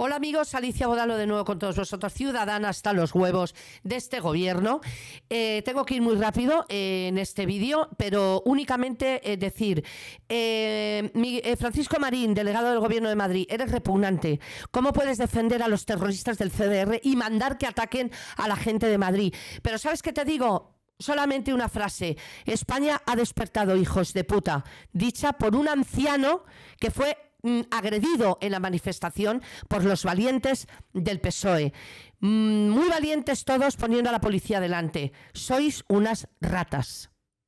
Hola amigos, Alicia Bodalo de nuevo con todos vosotros, ciudadana hasta los huevos de este gobierno. Eh, tengo que ir muy rápido eh, en este vídeo, pero únicamente eh, decir, Francisco Marín, delegado del gobierno de Madrid, eres repugnante. ¿Cómo puedes defender a los terroristas del CDR y mandar que ataquen a la gente de Madrid? Pero ¿sabes qué te digo? solamente una frase. España ha despertado, hijos de puta, dicha por un anciano que fue Mm, agredido en la manifestación por los valientes del PSOE. Mm, muy valientes todos poniendo a la policía delante. Sois unas ratas.